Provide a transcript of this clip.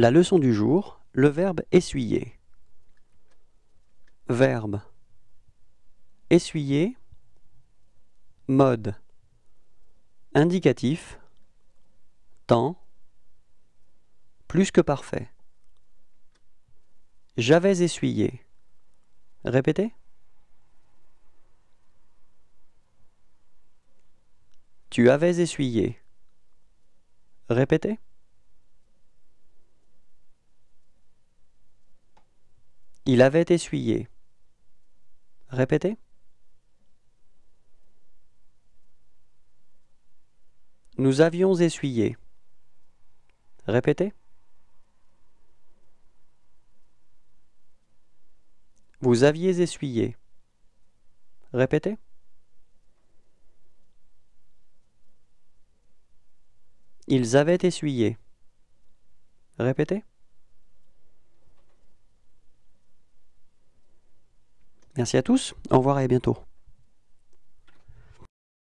La leçon du jour, le verbe essuyer. Verbe essuyer, mode indicatif, temps, plus que parfait. J'avais essuyé. Répétez. Tu avais essuyé. Répétez. Il avait essuyé. Répétez. Nous avions essuyé. Répétez. Vous aviez essuyé. Répétez. Ils avaient essuyé. Répétez. Merci à tous, au revoir et à bientôt.